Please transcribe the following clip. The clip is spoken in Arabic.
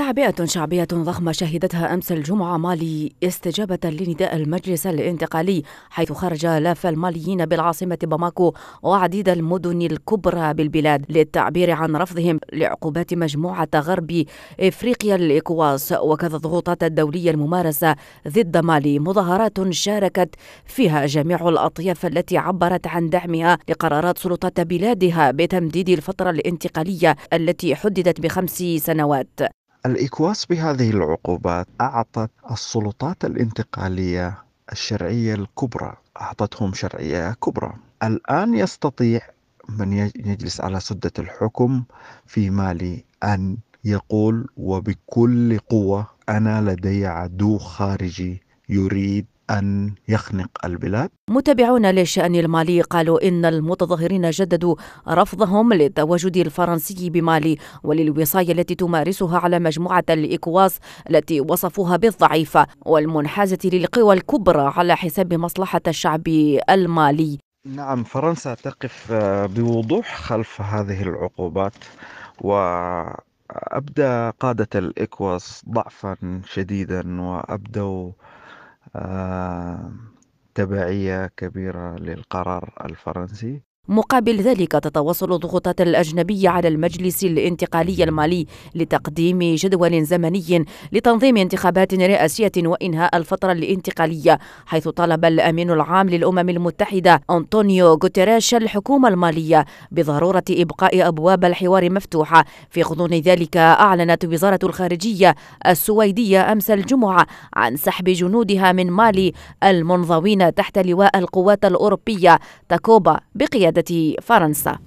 تعبئة شعبية ضخمة شهدتها أمس الجمعة مالي استجابة لنداء المجلس الانتقالي حيث خرج آلاف الماليين بالعاصمة باماكو وعديد المدن الكبرى بالبلاد للتعبير عن رفضهم لعقوبات مجموعة غرب إفريقيا الإكواس وكذا الضغوطات الدولية الممارسة ضد مالي مظاهرات شاركت فيها جميع الأطياف التي عبرت عن دعمها لقرارات سلطات بلادها بتمديد الفترة الانتقالية التي حددت بخمس سنوات الإكواس بهذه العقوبات أعطت السلطات الانتقالية الشرعية الكبرى أعطتهم شرعية كبرى الآن يستطيع من يجلس على سدة الحكم في مالي أن يقول وبكل قوة أنا لدي عدو خارجي يريد أن يخنق البلاد متابعون للشأن المالي قالوا إن المتظاهرين جددوا رفضهم للتواجد الفرنسي بمالي وللوصاية التي تمارسها على مجموعة الإكواس التي وصفوها بالضعيفة والمنحازة للقوى الكبرى على حساب مصلحة الشعب المالي نعم فرنسا تقف بوضوح خلف هذه العقوبات و أبدى قادة الإكواس ضعفا شديدا وأبدوا آه، تبعية كبيرة للقرار الفرنسي مقابل ذلك تتواصل الضغوطات الأجنبية على المجلس الانتقالي المالي لتقديم جدول زمني لتنظيم انتخابات رئاسية وإنهاء الفترة الانتقالية حيث طلب الأمين العام للأمم المتحدة أنطونيو غوتيريش الحكومة المالية بضرورة إبقاء أبواب الحوار مفتوحة في غضون ذلك أعلنت وزارة الخارجية السويدية أمس الجمعة عن سحب جنودها من مالي المنظوين تحت لواء القوات الأوروبية تاكوبا بقيادة فرنسا